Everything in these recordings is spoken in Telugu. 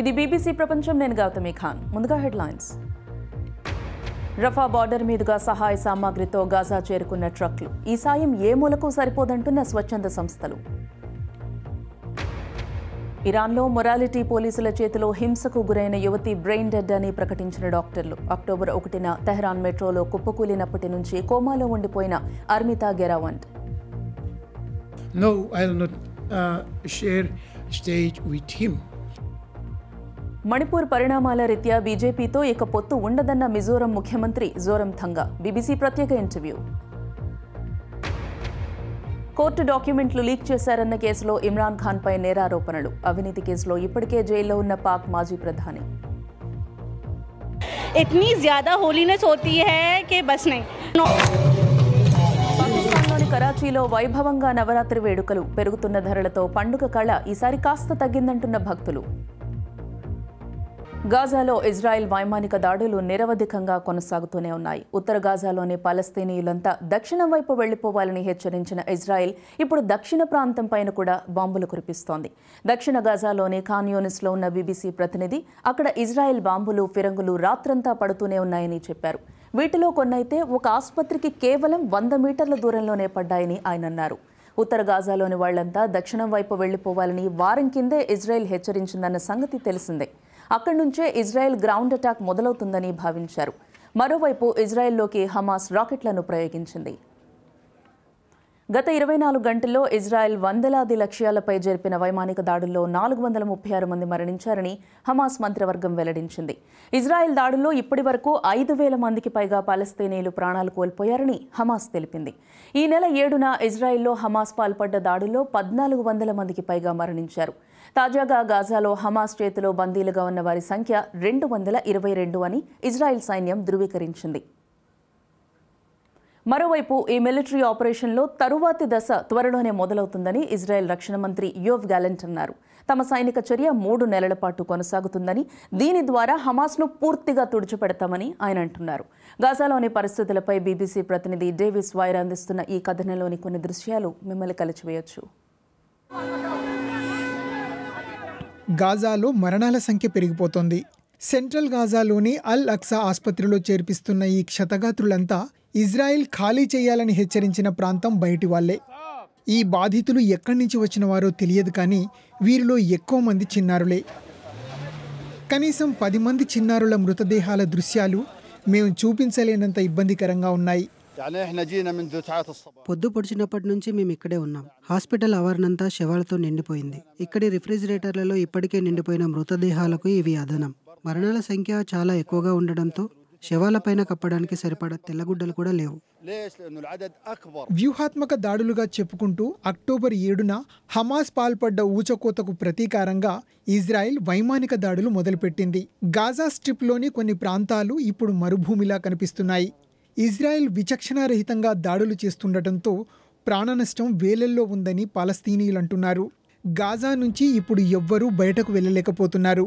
ఇది బీబీసీ ప్రపంచం నేను గౌతమి ఖాన్ ముందుగా హెడ్లైన్స్ రఫా బార్డర్ మీదుగా సహాయ సామాగ్రితో గాజా చేరుకున్న ట్రక్లు ఈ సాయం ఏ మూలకు సరిపోదంటున్న స్వచ్ఛంద సంస్థలు ఇరాన్లో మొరాలిటీ పోలీసుల చేతిలో హింసకు గురైన యువతి బ్రెయిన్ డెడ్ అని ప్రకటించిన డాక్టర్లు అక్టోబర్ ఒకటిన తెహ్రాన్ మెట్రోలో కుప్పకూలినప్పటి నుంచి కోమాలో ఉండిపోయిన అర్మితా గెరావంట్ No, I'll not uh, share stage with him. Manipur పరిణామాల రీత్యా బీజేపీతో ఇక పొత్తు ఉండదన్న మిజోరం ముఖ్యమంత్రి జోరం థంగా బీబీసీ ప్రత్యేక ఇంటర్వ్యూ కోర్టు డాక్యుమెంట్లు లీక్ చేశారన్న కేసులో ఇమ్రాన్ ఖాన్ పై నేరారోపణలు అవినీతి కేసులో ఇప్పటికే జైల్లో ఉన్న పాక్ మాజీ ప్రధాని పాకిస్తాన్లోని కరాచీలో వైభవంగా నవరాత్రి వేడుకలు పెరుగుతున్న ధరలతో పండుగ కళ ఈసారి కాస్త తగ్గిందంటున్న భక్తులు గాజాలో ఇజ్రాయెల్ వైమానిక దాడులు నిరవధికంగా కొనసాగుతూనే ఉన్నాయి ఉత్తర గాజాలోని పాలస్తీనీయులంతా దక్షిణం వైపు వెళ్లిపోవాలని హెచ్చరించిన ఇజ్రాయెల్ ఇప్పుడు దక్షిణ ప్రాంతం పైన కూడా బాంబులు కురిపిస్తోంది దక్షిణ గాజాలోని కాన్యూనిస్లో ఉన్న బీబీసీ ప్రతినిధి అక్కడ ఇజ్రాయెల్ బాంబులు ఫిరంగులు రాత్రంతా పడుతూనే ఉన్నాయని చెప్పారు వీటిలో కొన్నైతే ఒక ఆసుపత్రికి కేవలం వంద మీటర్ల దూరంలోనే పడ్డాయని ఆయన అన్నారు ఉత్తర గాజాలోని వాళ్లంతా దక్షిణం వైపు వెళ్లిపోవాలని వారం కిందే ఇజ్రాయెల్ హెచ్చరించిందన్న సంగతి తెలిసిందే అక్కడి నుంచే ఇజ్రాయెల్ గ్రౌండ్ అటాక్ మొదలవుతుందని భావించారు మరోవైపు ఇజ్రాయెల్లోకి హమాస్ రాకెట్లను ప్రయోగించింది గత ఇరవై నాలుగు గంటల్లో ఇజ్రాయెల్ వందలాది లక్ష్యాలపై జరిపిన వైమానిక దాడుల్లో నాలుగు వందల ముప్పై ఆరు మంది మరణించారని హమాస్ మంత్రివర్గం వెల్లడించింది ఇజ్రాయెల్ దాడుల్లో ఇప్పటి వరకు ఐదు వేల మందికి పైగా పాలస్తీనీయులు ప్రాణాలు కోల్పోయారని హమాస్ తెలిపింది ఈ నెల ఏడున ఇజ్రాయెల్లో హమాస్ పాల్పడ్డ దాడుల్లో పద్నాలుగు వందల మందికి పైగా మరణించారు తాజాగా గాజాలో హమాస్ చేతిలో బందీలుగా ఉన్న వారి సంఖ్య రెండు వందల ఇరవై రెండు అని ఇజ్రాయెల్ సైన్యం ధృవీకరించింది మరోవైపు ఈ మిలిటరీ ఆపరేషన్లో తరువాతి దశ త్వరలోనే మొదలవుతుందని ఇజ్రాయెల్ రక్షణ మంత్రి యోవ్ గ్యాలెంట్ అన్నారు తమ సైనిక చర్య మూడు నెలల పాటు కొనసాగుతుందని దీని ద్వారా హమాస్ను పూర్తిగా తుడిచిపెడతామని ఆయన అంటున్నారు గాజాలోని పరిస్థితులపై బీబీసీ ప్రతినిధి డేవిస్ వైర్ అందిస్తున్న ఈ కథనంలోని కొన్ని దృశ్యాలు మిమ్మల్ని కలిచివేయచ్చు గాజాలో మరణాల సంఖ్య పెరిగిపోతోంది సెంట్రల్ గాజాలోని అల్ అక్సా ఆసుపత్రిలో చేర్పిస్తున్న ఈ క్షతగాత్రులంతా ఇజ్రాయిల్ ఖాళీ చేయాలని హెచ్చరించిన ప్రాంతం బయటి వాళ్లే ఈ బాధితులు ఎక్కడి నుంచి వచ్చిన వారో తెలియదు కానీ వీరిలో ఎక్కువ మంది చిన్నారులే కనీసం పది మంది చిన్నారుల మృతదేహాల దృశ్యాలు మేము చూపించలేనంత ఇబ్బందికరంగా ఉన్నాయి పొద్దు పొడిచినప్పటి నుంచి మేము ఇక్కడే ఉన్నాం హాస్పిటల్ అవర్నంతా శవాలతో నిండిపోయింది ఇక్కడి రిఫ్రిజిరేటర్లలో ఇప్పటికే నిండిపోయిన మృతదేహాలకు ఇవి అదనం మరణాల సంఖ్య చాలా ఎక్కువగా ఉండడంతో శవాలపైన కప్పడానికి సరిపడా తెల్లగుడ్డలు కూడా లేవు వ్యూహాత్మక దాడులుగా చెప్పుకుంటూ అక్టోబర్ ఏడున హమాస్ పాల్పడ్డ ఊచకోతకు ప్రతీకారంగా ఇజ్రాయెల్ వైమానిక దాడులు మొదలుపెట్టింది గాజా స్ట్రిప్లోని కొన్ని ప్రాంతాలు ఇప్పుడు మరుభూమిలా కనిపిస్తున్నాయి ఇజ్రాయెల్ విచక్షణారహితంగా దాడులు చేస్తుండటంతో ప్రాణనష్టం వేలల్లో ఉందని అంటున్నారు గాజా నుంచి ఇప్పుడు ఎవ్వరూ బయటకు వెళ్ళలేకపోతున్నారు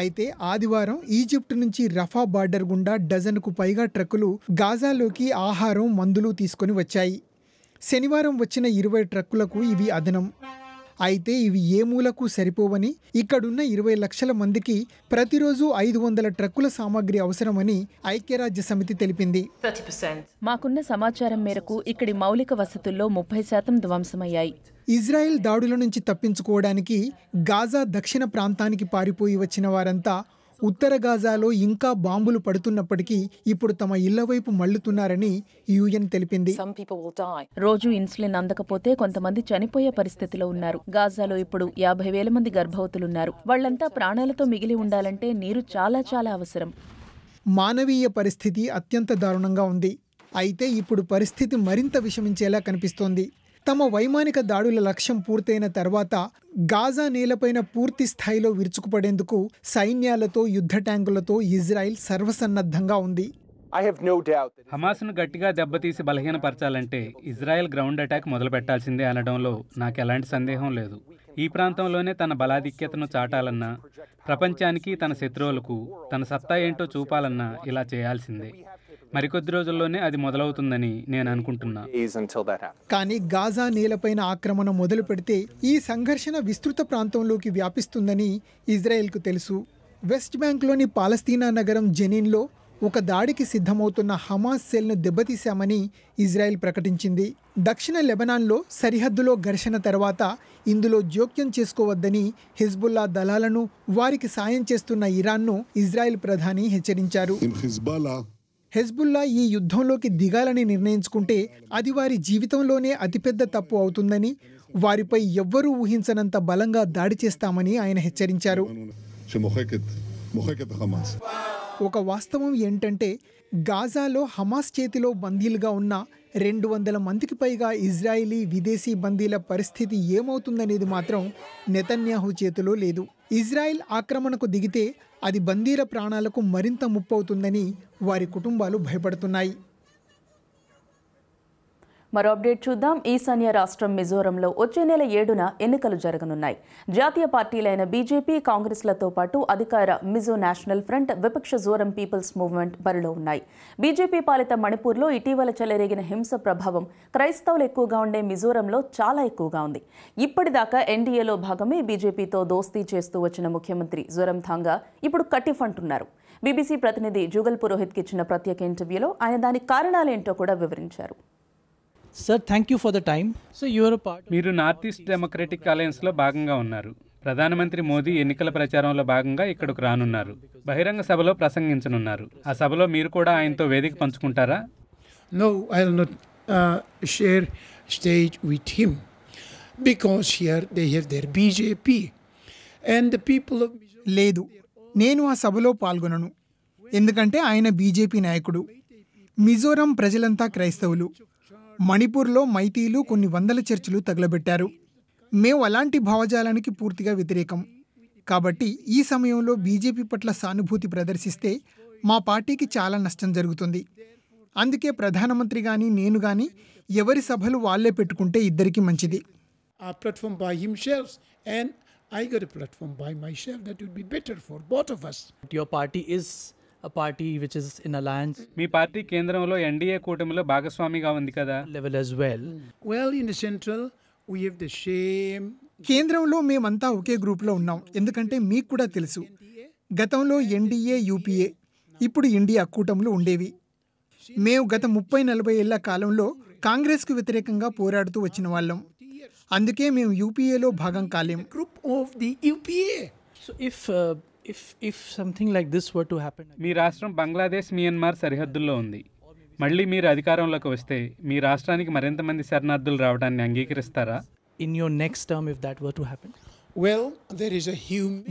అయితే ఆదివారం ఈజిప్ట్ నుంచి రఫా బార్డర్ గుండా డజన్కు పైగా ట్రక్కులు గాజాలోకి ఆహారం మందులు తీసుకొని వచ్చాయి శనివారం వచ్చిన ఇరవై ట్రక్కులకు ఇవి అదనం అయితే ఇవి ఏ మూలకు సరిపోవని ఇక్కడున్న ఇరవై లక్షల మందికి ప్రతిరోజు ఐదు వందల ట్రక్కుల సామాగ్రి అవసరమని ఐక్యరాజ్య సమితి తెలిపింది మాకున్న సమాచారం మేరకు ఇక్కడి మౌలిక వసతుల్లో ముప్పై శాతం ధ్వంసమయ్యాయి ఇజ్రాయెల్ దాడుల నుంచి తప్పించుకోవడానికి గాజా దక్షిణ ప్రాంతానికి పారిపోయి వచ్చిన వారంతా ఉత్తర గాజాలో ఇంకా బాంబులు పడుతున్నప్పటికీ ఇప్పుడు తమ ఇళ్ల వైపు మళ్లుతున్నారని యూఎన్ తెలిపింది రోజు ఇన్సులిన్ అందకపోతే కొంతమంది చనిపోయే పరిస్థితిలో ఉన్నారు గాజాలో ఇప్పుడు యాభై వేల మంది గర్భవతులున్నారు వాళ్లంతా ప్రాణాలతో మిగిలి ఉండాలంటే నీరు చాలా చాలా అవసరం మానవీయ పరిస్థితి అత్యంత దారుణంగా ఉంది అయితే ఇప్పుడు పరిస్థితి మరింత విషమించేలా కనిపిస్తోంది తమ వైమానిక దాడుల లక్ష్యం పూర్తయిన తర్వాత గాజా నేలపైన పూర్తి స్థాయిలో విరుచుకుపడేందుకు సైన్యాలతో యుద్ధ ట్యాంకులతో ఇజ్రాయిల్ సర్వసన్నద్ధంగా ఉంది హమాస్ను గట్టిగా దెబ్బతీసి బలహీనపరచాలంటే ఇజ్రాయెల్ గ్రౌండ్ అటాక్ మొదలు పెట్టాల్సిందే అనడంలో నాకు ఎలాంటి సందేహం లేదు ఈ ప్రాంతంలోనే తన బలాధిక్యతను చాటాలన్నా ప్రపంచానికి తన శత్రువులకు తన సత్తా ఏంటో చూపాలన్నా ఇలా చేయాల్సిందే మరికొద్ది రోజుల్లోనే అది మొదలవుతుందని నేను అనుకుంటున్నా కానీ గాజా నేలపైన ఆక్రమణ మొదలు పెడితే ఈ సంఘర్షణ విస్తృత ప్రాంతంలోకి వ్యాపిస్తుందని ఇజ్రాయెల్కు తెలుసు వెస్ట్ బ్యాంక్లోని పాలస్తీనా నగరం జెనిన్లో ఒక దాడికి సిద్ధమవుతున్న హమాస్ సెల్ను దెబ్బతీశామని ఇజ్రాయెల్ ప్రకటించింది దక్షిణ లెబనాన్లో సరిహద్దులో ఘర్షణ తర్వాత ఇందులో జోక్యం చేసుకోవద్దని హిజ్బుల్లా దళాలను వారికి సాయం చేస్తున్న ఇరాన్ను ఇజ్రాయెల్ ప్రధాని హెచ్చరించారు హెజ్బుల్లా ఈ యుద్ధంలోకి దిగాలని నిర్ణయించుకుంటే అది వారి జీవితంలోనే అతిపెద్ద తప్పు అవుతుందని వారిపై ఎవ్వరూ ఊహించనంత బలంగా దాడి చేస్తామని ఆయన హెచ్చరించారు ఒక వాస్తవం ఏంటంటే గాజాలో హమాస్ చేతిలో బందీలుగా ఉన్న రెండు వందల మందికి పైగా ఇజ్రాయిలీ విదేశీ బందీల పరిస్థితి ఏమవుతుందనేది మాత్రం నెతన్యాహు చేతిలో లేదు ఇజ్రాయిల్ ఆక్రమణకు దిగితే అది బందీల ప్రాణాలకు మరింత ముప్పవుతుందని వారి కుటుంబాలు భయపడుతున్నాయి మరో అప్డేట్ చూద్దాం ఈశాన్య రాష్ట్రం మిజోరంలో వచ్చే నెల ఏడున ఎన్నికలు జరగనున్నాయి జాతీయ పార్టీలైన బీజేపీ కాంగ్రెస్లతో పాటు అధికార మిజో నేషనల్ ఫ్రంట్ విపక్ష జోరం పీపుల్స్ మూవ్మెంట్ బరిలో ఉన్నాయి బీజేపీ పాలిత మణిపూర్లో ఇటీవల చెలరేగిన హింస ప్రభావం క్రైస్తవులు ఎక్కువగా ఉండే మిజోరంలో చాలా ఎక్కువగా ఉంది ఇప్పటిదాకా ఎన్డీఏలో భాగమే బీజేపీతో దోస్తీ చేస్తూ వచ్చిన ముఖ్యమంత్రి జోరం థాంగా ఇప్పుడు కట్టిఫంటున్నారు బీబీసీ ప్రతినిధి జుగల్ పురోహిత్కి ఇచ్చిన ప్రత్యేక ఇంటర్వ్యూలో ఆయన దాని కారణాలేంటో కూడా వివరించారు sir thank you for the time so your part మీరు నార్త్ ఈస్ట్ డెమోక్రటిక్ అలయన్స్లో భాగంగా ఉన్నారు ప్రధానమంత్రి మోదీ ఎన్నికల ప్రచారంలో భాగంగా ఇక్కడకు రానున్నారు బహిరంగ సభలో ప్రసంగించనున్నారు ఆ సభలో మీరు కూడా ఆయనతో వేదిక పంచుకుంటారా no I not share stage with him because here they have there BJP and the people లేదు నేను ఆ సభలో పాల్గొనను ఎందుకంటే ఆయన బీజేపీ నాయకుడు మిజోరం ప్రజలంతా క్రైస్తవులు మణిపూర్లో మైతీలు కొన్ని వందల చర్చిలు తగలబెట్టారు మేము అలాంటి భావజాలానికి పూర్తిగా వ్యతిరేకం కాబట్టి ఈ సమయంలో బీజేపీ పట్ల సానుభూతి ప్రదర్శిస్తే మా పార్టీకి చాలా నష్టం జరుగుతుంది అందుకే ప్రధానమంత్రి కానీ నేను కానీ ఎవరి సభలు వాళ్లే పెట్టుకుంటే ఇద్దరికి మంచిది party which is in alliance మీ పార్టీ కేంద్రంలో ఎన్డీఏ కూటమిలో భాగస్వామిగా ఉంది కదా level as well well in central we have the same కేంద్రంలో మేమంతా ఒకే గ్రూప్లో ఉన్నాం ఎందుకంటే మీకు కూడా తెలుసు గతంలో ఎన్డీఏ యూపీఏ ఇప్పుడు ఇండియా కూటములు ఉండేవి మేము గత ముప్పై నలభై ఏళ్ల కాలంలో కాంగ్రెస్కు వ్యతిరేకంగా పోరాడుతూ వచ్చిన వాళ్ళం అందుకే మేము యూపీఏలో భాగం కాలేం group of the UPA so if if if something like this were to happen మీ రాష్ట్రం బంగ్లాదేశ్ మియన్మార్ సరిహద్దుల్లో ఉంది మళ్ళీ మీరు అధికారంలోకి వస్తే మీ రాష్ట్రానికి మరింత మంది శరణార్థులు రావడాన్ని అంగీకరిస్తారా in your next term if that were to happen well there is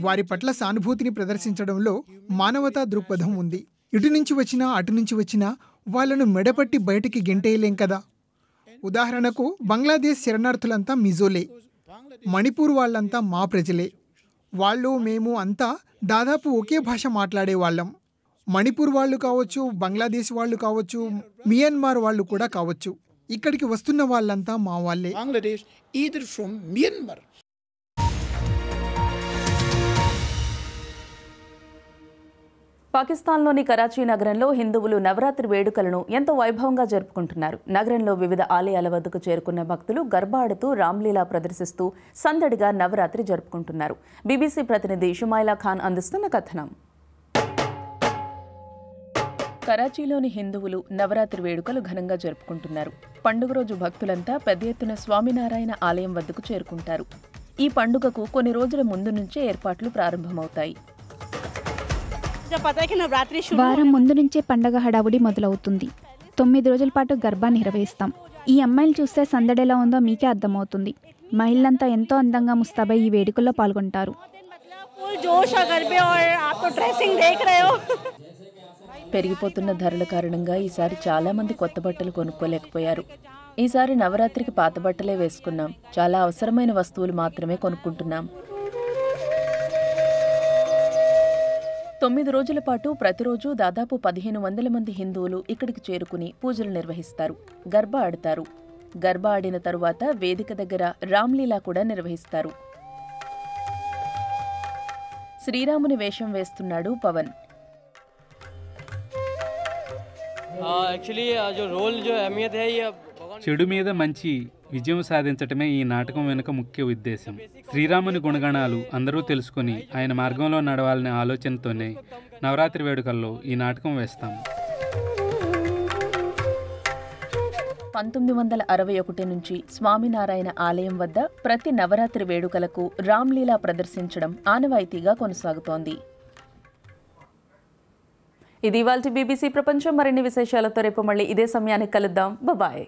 వారి పట్ల సానుభూతిని ప్రదర్శించడంలో మానవతా దృక్పథం ఉంది ఇటు నుంచి వచ్చినా అటు నుంచి వచ్చినా వాళ్ళను మెడపట్టి బయటికి గెంటేయలేం కదా ఉదాహరణకు బంగ్లాదేశ్ శరణార్థులంతా మిజోలే మణిపూర్ వాళ్ళంతా మా ప్రజలే వాళ్ళు మేము అంతా దాదాపు ఒకే భాష మాట్లాడే వాళ్ళం మణిపూర్ వాళ్ళు కావచ్చు బంగ్లాదేశ్ వాళ్ళు కావచ్చు మియన్మార్ వాళ్ళు కూడా కావచ్చు ఇక్కడికి వస్తున్న వాళ్ళంతా మా వాళ్ళే ఫ్రమ్ మియన్మార్ పాకిస్తాన్లోని కరాచీ నగరంలో హిందువులు నవరాత్రి వేడుకలను ఎంతో వైభవంగా జరుపుకుంటున్నారు నగరంలో వివిధ ఆలయాల వద్దకు చేరుకున్న భక్తులు గర్భాడుతూ రామ్లీలా ప్రదర్శిస్తూ సందడిగా నవరాత్రి జరుపుకుంటున్నారు బీబీసీ ప్రతినిధి షుమాయిలా ఖాన్ అందిస్తున్న కథనం కరాచీలోని హిందువులు నవరాత్రి వేడుకలు ఘనంగా జరుపుకుంటున్నారు పండుగ రోజు భక్తులంతా పెద్ద ఎత్తున స్వామినారాయణ ఆలయం వద్దకు చేరుకుంటారు ఈ పండుగకు కొన్ని రోజుల ముందు నుంచే ఏర్పాట్లు ప్రారంభమవుతాయి వారం ముందు నుంచే పండగ హడావుడి మొదలవుతుంది తొమ్మిది రోజుల పాటు గర్భా నిర్వహిస్తాం ఈ అమ్మాయిలు చూస్తే సందడెలా ఉందో మీకే అర్థమవుతుంది మహిళలంతా ఎంతో అందంగా ముస్తాబై ఈ వేడుకల్లో పాల్గొంటారు పెరిగిపోతున్న ధరల కారణంగా ఈసారి చాలామంది కొత్త బట్టలు కొనుక్కోలేకపోయారు ఈసారి నవరాత్రికి పాత బట్టలే వేసుకున్నాం చాలా అవసరమైన వస్తువులు మాత్రమే కొనుక్కుంటున్నాం తొమ్మిది రోజుల పాటు ప్రతిరోజు దాదాపు పదిహేను వందల మంది హిందువులు ఇక్కడికి చేరుకుని పూజలు నిర్వహిస్తారు గర్భ ఆడతారు గర్భ ఆడిన తరువాత వేదిక దగ్గర రామ్లీలా కూడా నిర్వహిస్తారు శ్రీరాముని వేషం వేస్తున్నాడు పవన్ చెడు మీద మంచి విజయం సాధించటమే ఈ నాటకం వెనుక ముఖ్య ఉద్దేశం శ్రీరాముని గుణగణాలు అందరూ తెలుసుకుని ఆయన మార్గంలో నడవాలనే ఆలోచనతోనే నవరాత్రి వేడుకల్లో ఈ నాటకం వేస్తాం పంతొమ్మిది వందల అరవై ఒకటి నుంచి స్వామినారాయణ ఆలయం వద్ద ప్రతి నవరాత్రి వేడుకలకు రామ్లీలా ప్రదర్శించడం ఆనవాయితీగా కొనసాగుతోంది ఇది ఇవాళ బీబీసీ ప్రపంచం మరిన్ని విశేషాలతో రేపు మళ్ళీ ఇదే సమయానికి కలుద్దాం బాయ్